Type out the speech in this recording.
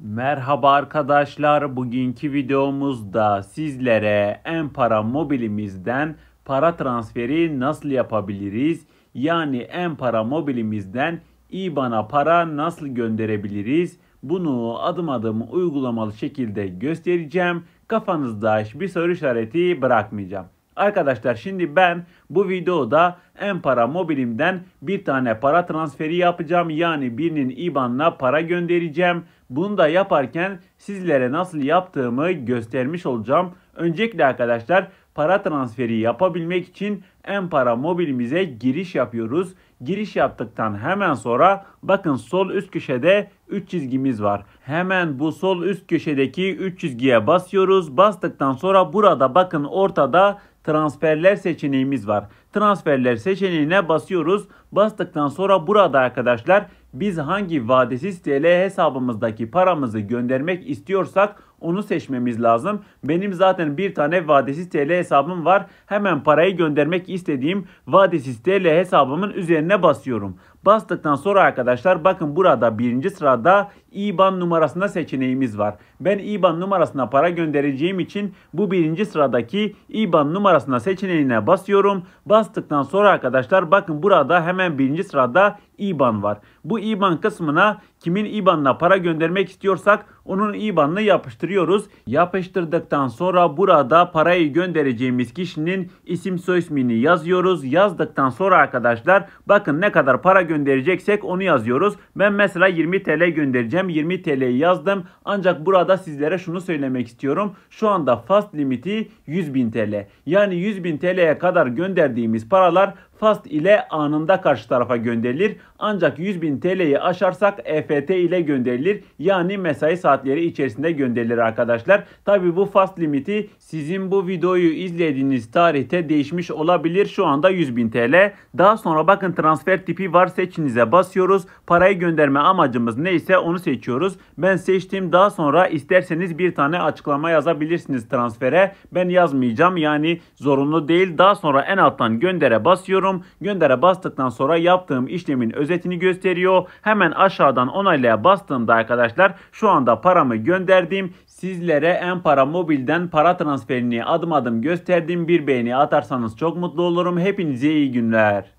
Merhaba arkadaşlar. Bugünkü videomuzda sizlere Empara mobilimizden para transferi nasıl yapabiliriz? Yani Empara mobilimizden IBAN'a para nasıl gönderebiliriz? Bunu adım adım uygulamalı şekilde göstereceğim. Kafanızda hiçbir soru işareti bırakmayacağım. Arkadaşlar şimdi ben bu videoda Empara Mobilim'den bir tane para transferi yapacağım. Yani birinin IBAN'ına para göndereceğim. Bunu da yaparken sizlere nasıl yaptığımı göstermiş olacağım. Öncelikle arkadaşlar para transferi yapabilmek için Empara mobilimize giriş yapıyoruz. Giriş yaptıktan hemen sonra bakın sol üst köşede 3 çizgimiz var. Hemen bu sol üst köşedeki 3 çizgiye basıyoruz. Bastıktan sonra burada bakın ortada transferler seçeneğimiz var. Transferler seçeneğine basıyoruz. Bastıktan sonra burada arkadaşlar biz hangi vadesiz TL hesabımızdaki paramızı göndermek istiyorsak onu seçmemiz lazım. Benim zaten bir tane vadesiz TL hesabım var. Hemen parayı göndermek istediğim vadesiz TL hesabımın üzerine basıyorum. Bastıktan sonra arkadaşlar bakın burada birinci sırada IBAN numarasında seçeneğimiz var. Ben IBAN numarasına para göndereceğim için bu birinci sıradaki IBAN numarasına seçeneğine basıyorum. Bastıktan sonra arkadaşlar bakın burada hemen birinci sırada IBAN var. Bu IBAN kısmına Kimin IBAN'ına para göndermek istiyorsak onun IBAN'ını yapıştırıyoruz. Yapıştırdıktan sonra burada parayı göndereceğimiz kişinin isim soyismini yazıyoruz. Yazdıktan sonra arkadaşlar bakın ne kadar para göndereceksek onu yazıyoruz. Ben mesela 20 TL göndereceğim. 20 TL'yi yazdım. Ancak burada sizlere şunu söylemek istiyorum. Şu anda fast limiti 100.000 TL. Yani 100.000 TL'ye kadar gönderdiğimiz paralar FAST ile anında karşı tarafa gönderilir. Ancak 100 bin TL'yi aşarsak EFT ile gönderilir. Yani mesai saatleri içerisinde gönderilir arkadaşlar. Tabi bu FAST limiti sizin bu videoyu izlediğiniz tarihte değişmiş olabilir. Şu anda 100 bin TL. Daha sonra bakın transfer tipi var seçinize basıyoruz. Parayı gönderme amacımız neyse onu seçiyoruz. Ben seçtim. Daha sonra isterseniz bir tane açıklama yazabilirsiniz transfere. Ben yazmayacağım yani zorunlu değil. Daha sonra en alttan göndere basıyorum gönderiyorum. Göndere bastıktan sonra yaptığım işlemin özetini gösteriyor. Hemen aşağıdan onaylaya bastığımda arkadaşlar şu anda paramı gönderdim. Sizlere Enpara Mobil'den para transferini adım adım gösterdiğim bir beğeni atarsanız çok mutlu olurum. Hepinize iyi günler.